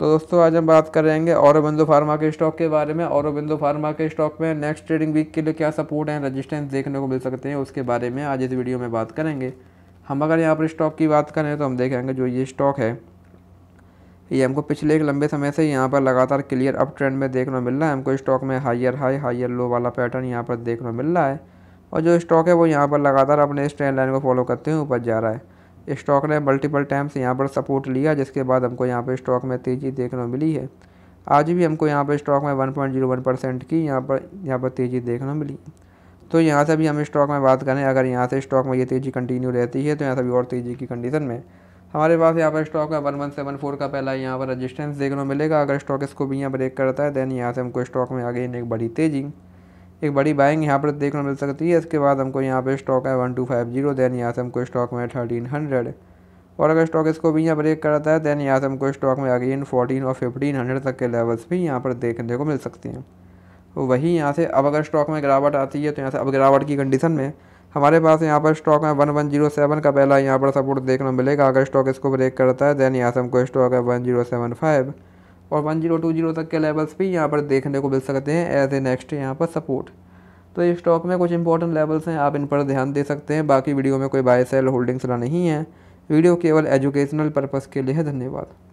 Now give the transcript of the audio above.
तो दोस्तों आज हम बात करेंगे औरबिंदो फार्मा के स्टॉक के बारे में औरबिंदो फार्मा के स्टॉक में नेक्स्ट ट्रेडिंग वीक के लिए क्या सपोर्ट एंड रजिस्टेंस देखने को मिल सकते हैं उसके बारे में आज इस वीडियो में बात करेंगे हम अगर यहाँ पर स्टॉक की बात करें तो हम देखेंगे जो ये स्टॉक है ये हमको पिछले एक लंबे समय से यहाँ पर लगातार क्लियर अप ट्रेंड में देखने को मिल रहा है हमको स्टॉक में हाइयर हाई हाइयर लो वाला पैटर्न यहाँ पर देखने को मिल रहा है और जो स्टॉक है वो यहाँ पर लगातार अपने इस ट्रेंड लाइन को फॉलो करते हुए ऊपर जा रहा है स्टॉक ने मल्टीपल टाइम्स यहाँ पर सपोर्ट लिया जिसके बाद हमको यहाँ पर स्टॉक में तेज़ी देखने को मिली है आज भी हमको यहाँ पर स्टॉक में 1.01 परसेंट की यहाँ पर यहाँ पर तेज़ी देखने मिली तो यहाँ से भी हम स्टॉक में बात करें अगर यहाँ से स्टॉक में ये तेज़ी कंटिन्यू रहती है तो यहाँ से भी और तेज़ी की कंडीशन में हमारे पास यहाँ पर स्टॉक में वन वन सेवन फोर का पहला यहाँ पर रजिस्टेंस देखने को मिलेगा अगर स्टॉक इसको भी यहाँ ब्रेक करता है देन यहाँ से हमको स्टॉक में आगे एक बड़ी तेज़ी एक बड़ी बाइंग यहाँ पर देखने मिल सकती है इसके बाद हमको यहाँ पर स्टॉक है one two five zero then यहाँ से हमको स्टॉक में थर्टीन हंड्रेड और अगर स्टॉक इसको भी यहाँ ब्रेक करता है दैन यहाँ से हमको स्टॉक में अगेन फोर्टीन और फिफ्टीन हंड्रेड तक के लेवल्स भी यहाँ पर देखने को मिल सकते हैं तो वही यहाँ से अब अगर स्टॉक में गिरावट आती है तो यहाँ से अब गिरावट की कंडीशन में हमारे पास यहाँ पर स्टॉक है वन वन जीरो सेवन का पहला यहाँ पर सपोर्ट देखने मिलेगा अगर स्टॉक इसको ब्रेक करता है दैन यहाँ से हमको स्टॉक है वन जीरो सेवन फाइव और 1020 तक के लेवल्स भी यहाँ पर देखने को मिल सकते हैं एज ए नेक्स्ट यहाँ पर सपोर्ट तो इस स्टॉक में कुछ इंपॉर्टेंट लेवल्स हैं आप इन पर ध्यान दे सकते हैं बाकी वीडियो में कोई बाय सेल होल्डिंग्स ना नहीं है वीडियो केवल एजुकेशनल पर्पज़ के लिए है धन्यवाद